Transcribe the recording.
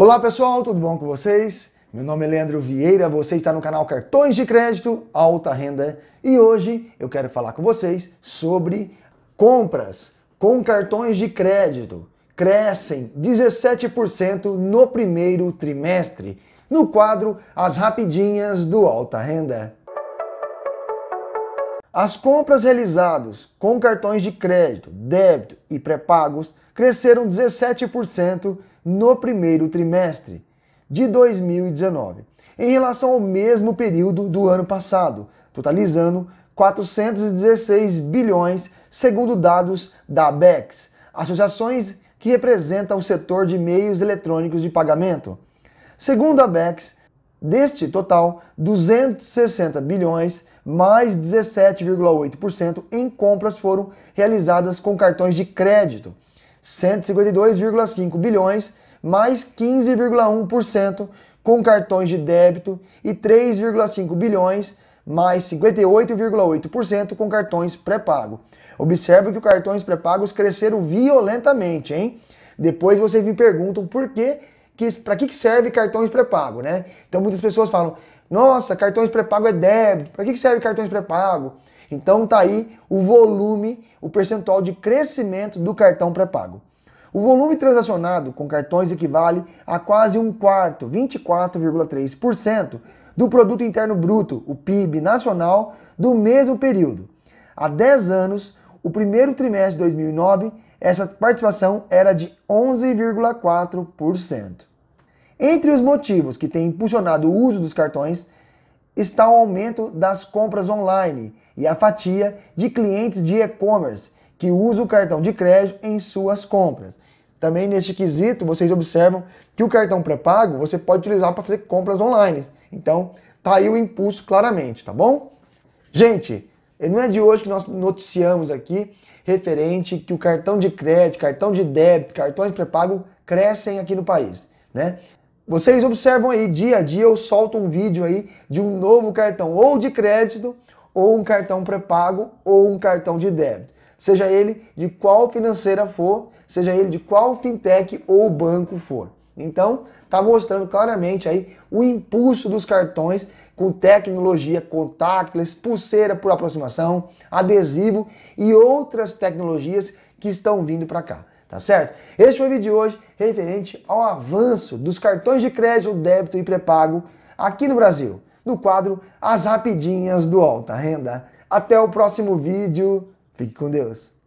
Olá pessoal, tudo bom com vocês? Meu nome é Leandro Vieira, você está no canal Cartões de Crédito Alta Renda e hoje eu quero falar com vocês sobre compras com cartões de crédito crescem 17% no primeiro trimestre, no quadro As Rapidinhas do Alta Renda. As compras realizadas com cartões de crédito, débito e pré-pagos cresceram 17% no primeiro trimestre de 2019, em relação ao mesmo período do ano passado, totalizando 416 bilhões, segundo dados da ABEX, associações que representam o setor de meios eletrônicos de pagamento. Segundo a ABEX, deste total, 260 bilhões, mais 17,8% em compras foram realizadas com cartões de crédito 152,5 bilhões, mais 15,1% com cartões de débito e 3,5 bilhões, mais 58,8% com cartões pré-pago. Observe que os cartões pré-pagos cresceram violentamente, hein? Depois vocês me perguntam por que, que para que serve cartões pré-pago, né? Então muitas pessoas falam: "Nossa, cartões pré-pago é débito. Para que serve cartões pré-pago?" Então tá aí o volume, o percentual de crescimento do cartão pré-pago. O volume transacionado com cartões equivale a quase um quarto, 24,3% do produto interno bruto, o PIB nacional, do mesmo período. Há 10 anos, o primeiro trimestre de 2009, essa participação era de 11,4%. Entre os motivos que têm impulsionado o uso dos cartões está o aumento das compras online e a fatia de clientes de e-commerce que usam o cartão de crédito em suas compras. Também neste quesito, vocês observam que o cartão pré-pago você pode utilizar para fazer compras online. Então, tá aí o impulso claramente, tá bom? Gente, não é de hoje que nós noticiamos aqui referente que o cartão de crédito, cartão de débito, cartões pré-pago crescem aqui no país, né? Vocês observam aí, dia a dia eu solto um vídeo aí de um novo cartão ou de crédito, ou um cartão pré-pago, ou um cartão de débito. Seja ele de qual financeira for, seja ele de qual fintech ou banco for. Então, está mostrando claramente aí o impulso dos cartões com tecnologia contactless, pulseira por aproximação, adesivo e outras tecnologias que estão vindo para cá tá certo? Este foi o vídeo de hoje referente ao avanço dos cartões de crédito, débito e pré-pago aqui no Brasil, no quadro As Rapidinhas do Alta Renda. Até o próximo vídeo, fique com Deus!